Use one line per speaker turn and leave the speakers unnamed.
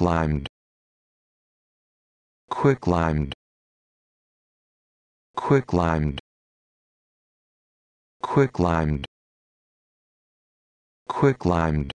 limed. Quick limed. Quick limed.